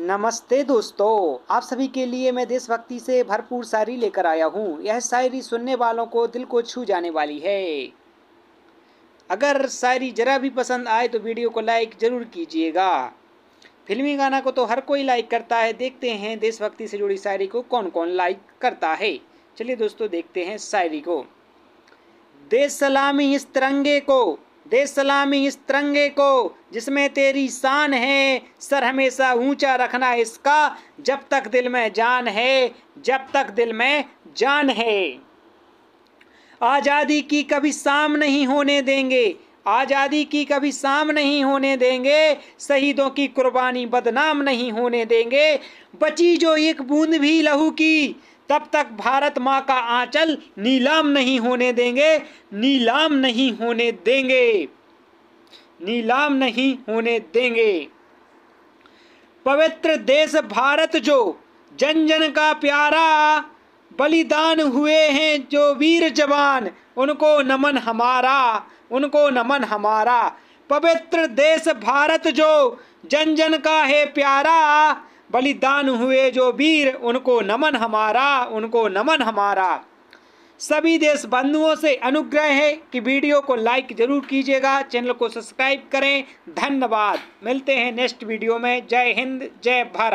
नमस्ते दोस्तों आप सभी के लिए मैं देशभक्ति से भरपूर शायरी लेकर आया हूँ यह शायरी सुनने वालों को दिल को छू जाने वाली है अगर शायरी ज़रा भी पसंद आए तो वीडियो को लाइक ज़रूर कीजिएगा फिल्मी गाना को तो हर कोई लाइक करता है देखते हैं देशभक्ति से जुड़ी शायरी को कौन कौन लाइक करता है चलिए दोस्तों देखते हैं शायरी को देश सलामी इस तिरंगे को दे सलामी इस तिरंगे को जिसमें तेरी शान है सर हमेशा ऊंचा रखना इसका जब तक दिल में जान है जब तक दिल में जान है आज़ादी की कभी शाम नहीं होने देंगे आज़ादी की कभी शाम नहीं होने देंगे शहीदों की कुर्बानी बदनाम नहीं होने देंगे बची जो एक बूंद भी लहू की तब तक भारत माँ का आंचल नीलाम नहीं होने देंगे नीलाम नहीं होने देंगे नीलाम नहीं होने देंगे पवित्र देश भारत जो जन जन का प्यारा बलिदान हुए हैं जो वीर जवान उनको नमन हमारा उनको नमन हमारा पवित्र देश भारत जो जन जन का है प्यारा बलिदान हुए जो वीर उनको नमन हमारा उनको नमन हमारा सभी देश बंधुओं से अनुग्रह है कि वीडियो को लाइक जरूर कीजिएगा चैनल को सब्सक्राइब करें धन्यवाद मिलते हैं नेक्स्ट वीडियो में जय हिंद जय भारत